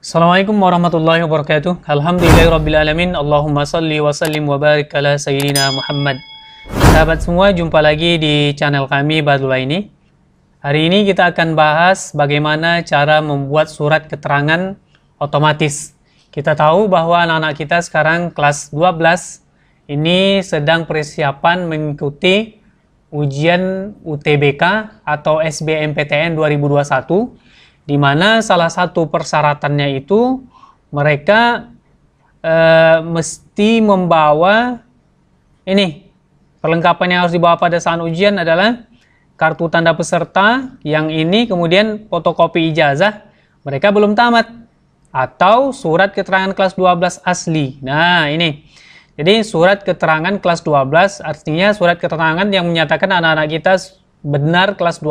Assalamualaikum warahmatullahi wabarakatuh. Alhamdulillahirrabbilalamin. Allahumma salli wa sallim wa barik ala Sayyidina Muhammad. Sahabat semua, jumpa lagi di channel kami Badula ini. Hari ini kita akan bahas bagaimana cara membuat surat keterangan otomatis. Kita tahu bahwa anak-anak kita sekarang kelas 12 ini sedang persiapan mengikuti ujian UTBK atau SBMPTN 2021 di mana salah satu persyaratannya itu mereka e, mesti membawa ini perlengkapan yang harus dibawa pada saat ujian adalah kartu tanda peserta yang ini kemudian fotokopi ijazah mereka belum tamat atau surat keterangan kelas 12 asli. Nah, ini. Jadi surat keterangan kelas 12 artinya surat keterangan yang menyatakan anak-anak kita benar kelas 12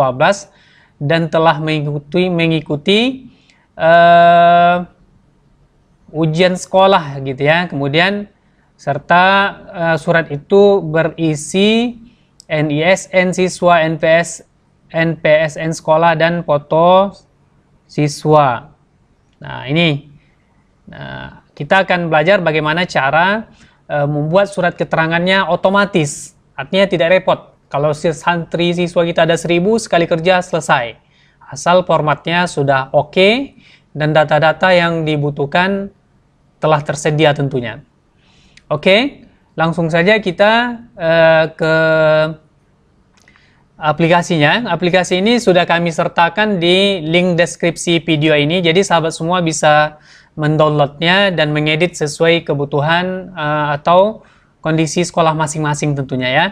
dan telah mengikuti mengikuti uh, ujian sekolah gitu ya. Kemudian serta uh, surat itu berisi NISN siswa, NPS, NPSN sekolah dan foto siswa. Nah, ini nah, kita akan belajar bagaimana cara uh, membuat surat keterangannya otomatis. Artinya tidak repot. Kalau santri siswa kita ada 1000 sekali kerja selesai. Asal formatnya sudah oke okay, dan data-data yang dibutuhkan telah tersedia tentunya. Oke, okay, langsung saja kita uh, ke aplikasinya. Aplikasi ini sudah kami sertakan di link deskripsi video ini, jadi sahabat semua bisa mendownloadnya dan mengedit sesuai kebutuhan uh, atau kondisi sekolah masing-masing tentunya ya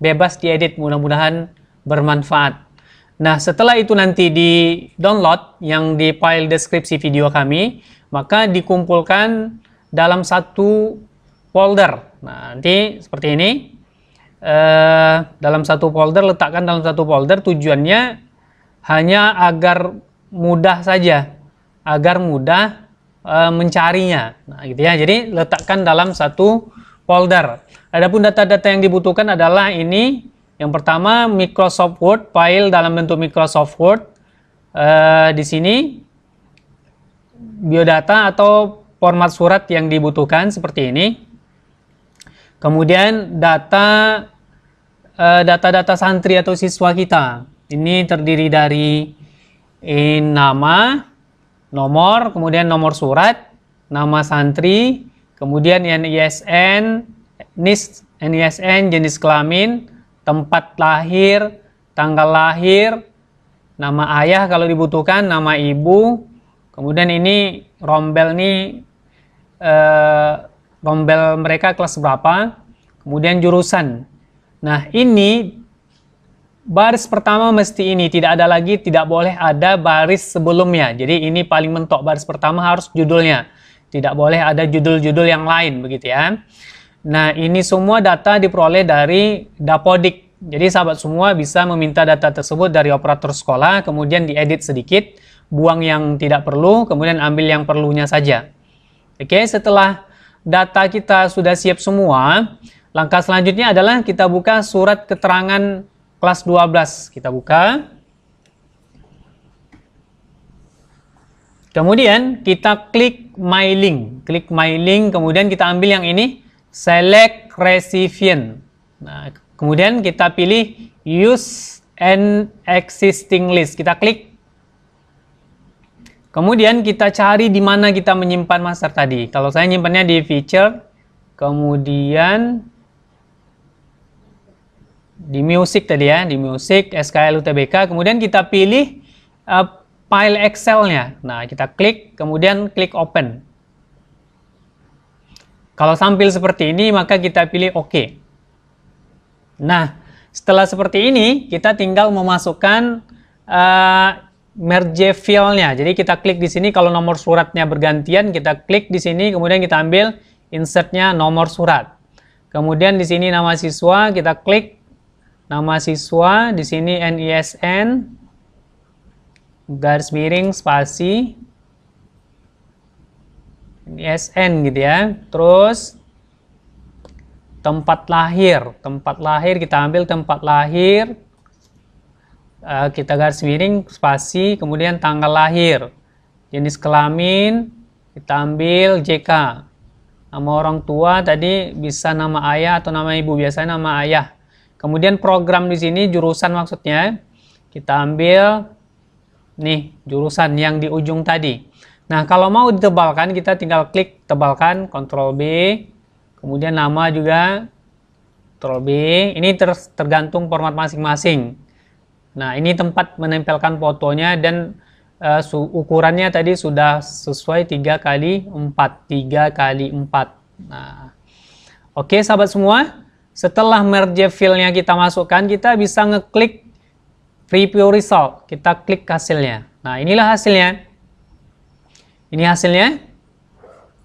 bebas diedit mudah-mudahan bermanfaat. Nah, setelah itu nanti di download yang di file deskripsi video kami, maka dikumpulkan dalam satu folder. Nah, nanti seperti ini. Eh, dalam satu folder, letakkan dalam satu folder. Tujuannya hanya agar mudah saja. Agar mudah eh, mencarinya. Nah, gitu ya. Jadi, letakkan dalam satu folder. Adapun data-data yang dibutuhkan adalah ini yang pertama Microsoft Word file dalam bentuk Microsoft Word uh, di sini biodata atau format surat yang dibutuhkan seperti ini. Kemudian data eh, data-data santri atau siswa kita. Ini terdiri dari nama, nomor, kemudian nomor surat, nama santri, kemudian yang ISN, NIS, NISN, jenis kelamin, tempat lahir, tanggal lahir, nama ayah kalau dibutuhkan, nama ibu. Kemudian ini rombel nih eh, rombel mereka kelas berapa, kemudian jurusan. Nah, ini baris pertama mesti ini, tidak ada lagi, tidak boleh ada baris sebelumnya. Jadi ini paling mentok baris pertama harus judulnya. Tidak boleh ada judul-judul yang lain begitu ya. Nah, ini semua data diperoleh dari Dapodik. Jadi sahabat semua bisa meminta data tersebut dari operator sekolah, kemudian diedit sedikit, buang yang tidak perlu, kemudian ambil yang perlunya saja. Oke, setelah data kita sudah siap semua, langkah selanjutnya adalah kita buka surat keterangan kelas 12. Kita buka. Kemudian kita klik My Link. Klik My Link, kemudian kita ambil yang ini select recipient. Nah, kemudian kita pilih use an existing list. Kita klik. Kemudian kita cari di mana kita menyimpan master tadi. Kalau saya nyimpannya di feature, kemudian di music tadi ya, di music SKL UTBK. Kemudian kita pilih uh, file Excel-nya. Nah, kita klik, kemudian klik open. Kalau sampil seperti ini, maka kita pilih OK. Nah, setelah seperti ini, kita tinggal memasukkan uh, merge file Jadi kita klik di sini, kalau nomor suratnya bergantian, kita klik di sini, kemudian kita ambil insertnya nomor surat. Kemudian di sini nama siswa, kita klik nama siswa, di sini NISN, garis miring, spasi, ISN gitu ya. Terus tempat lahir, tempat lahir kita ambil tempat lahir eh, kita garis miring spasi kemudian tanggal lahir. Jenis kelamin kita ambil JK. Nama orang tua tadi bisa nama ayah atau nama ibu, biasanya nama ayah. Kemudian program di sini jurusan maksudnya kita ambil nih jurusan yang di ujung tadi. Nah, kalau mau ditebalkan, kita tinggal klik tebalkan, Ctrl B, kemudian nama juga, Ctrl B. Ini ter tergantung format masing-masing. Nah, ini tempat menempelkan fotonya dan uh, ukurannya tadi sudah sesuai 3 kali 4 3 kali 4 Nah, oke okay, sahabat semua, setelah merge filenya kita masukkan, kita bisa ngeklik preview result. Kita klik hasilnya. Nah, inilah hasilnya. Ini hasilnya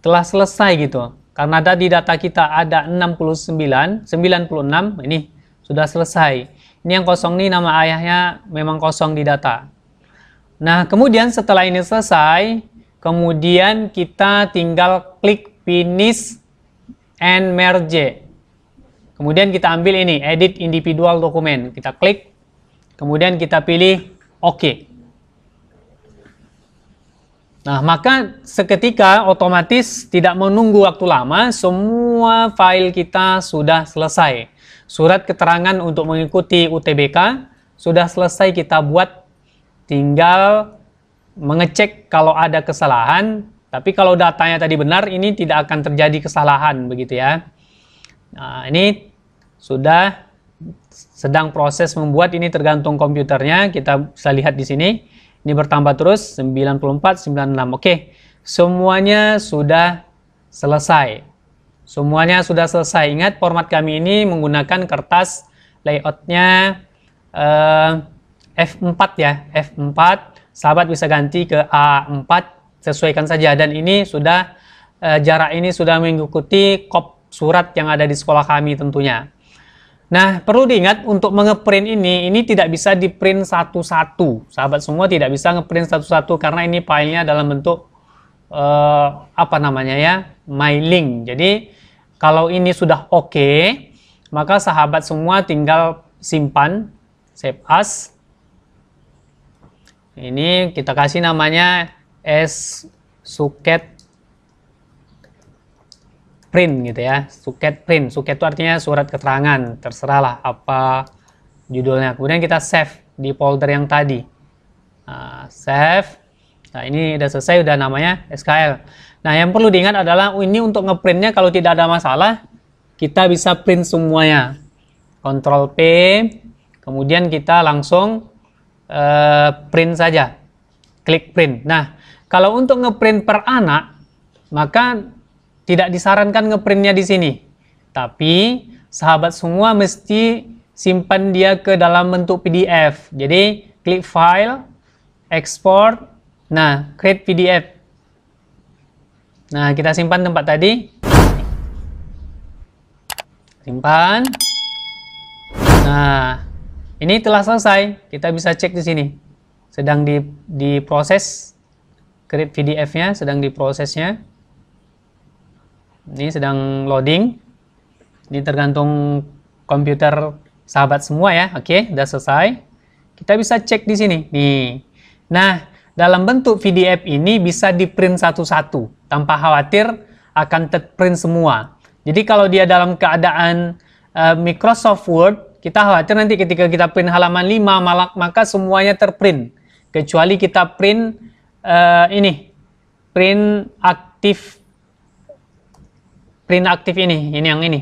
telah selesai gitu. Karena tadi data kita ada 69, 96, ini sudah selesai. Ini yang kosong nih nama ayahnya memang kosong di data. Nah, kemudian setelah ini selesai, kemudian kita tinggal klik finish and merge. Kemudian kita ambil ini, edit individual dokumen. Kita klik, kemudian kita pilih OK. Nah, maka seketika otomatis tidak menunggu waktu lama, semua file kita sudah selesai. Surat keterangan untuk mengikuti UTBK sudah selesai kita buat, tinggal mengecek kalau ada kesalahan. Tapi kalau datanya tadi benar, ini tidak akan terjadi kesalahan, begitu ya. Nah, ini sudah sedang proses membuat, ini tergantung komputernya, kita bisa lihat di sini ini bertambah terus 94, 96. Oke, semuanya sudah selesai. Semuanya sudah selesai. Ingat format kami ini menggunakan kertas layoutnya eh, F4 ya, F4. Sahabat bisa ganti ke A4, sesuaikan saja. Dan ini sudah eh, jarak ini sudah mengikuti kop surat yang ada di sekolah kami tentunya. Nah, perlu diingat untuk mengeprint ini, ini tidak bisa di-print satu-satu. Sahabat semua tidak bisa ngeprint satu-satu karena ini filenya dalam bentuk uh, apa namanya ya, my link Jadi kalau ini sudah oke, okay, maka sahabat semua tinggal simpan, save as. Ini kita kasih namanya S suket print gitu ya suket print suket itu artinya surat keterangan terserah lah apa judulnya kemudian kita save di folder yang tadi nah, save nah ini udah selesai udah namanya SKL nah yang perlu diingat adalah oh, ini untuk ngeprintnya kalau tidak ada masalah kita bisa print semuanya Ctrl P kemudian kita langsung uh, print saja klik print nah kalau untuk ngeprint per anak maka tidak disarankan ngeprintnya di sini. Tapi sahabat semua mesti simpan dia ke dalam bentuk PDF. Jadi klik file, export, nah create PDF. Nah, kita simpan tempat tadi. Simpan. Nah, ini telah selesai. Kita bisa cek di sini. Sedang di diproses create PDF-nya, sedang diprosesnya. Ini sedang loading. Ini tergantung komputer sahabat semua ya. Oke, sudah selesai. Kita bisa cek di sini. Nih. Nah, dalam bentuk PDF ini bisa di-print satu-satu tanpa khawatir akan terprint semua. Jadi kalau dia dalam keadaan uh, Microsoft Word, kita khawatir nanti ketika kita print halaman 5 malak, maka semuanya terprint. Kecuali kita print uh, ini, print aktif print aktif ini, ini yang ini.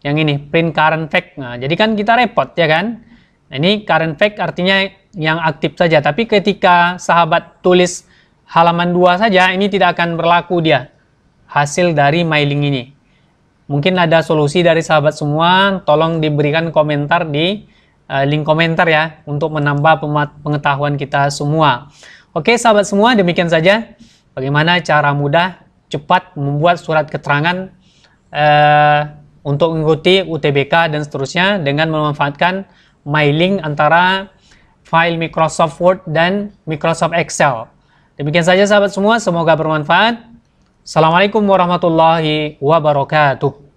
Yang ini, print current fact. Nah, jadi kan kita repot ya kan? Nah, ini current fact artinya yang aktif saja, tapi ketika sahabat tulis halaman dua saja, ini tidak akan berlaku dia. Hasil dari mailing ini. Mungkin ada solusi dari sahabat semua, tolong diberikan komentar di uh, link komentar ya, untuk menambah pengetahuan kita semua. Oke sahabat semua, demikian saja. Bagaimana cara mudah cepat membuat surat keterangan uh, untuk mengikuti UTBK dan seterusnya dengan memanfaatkan mailing antara file Microsoft Word dan Microsoft Excel. Demikian saja sahabat semua, semoga bermanfaat. Assalamualaikum warahmatullahi wabarakatuh.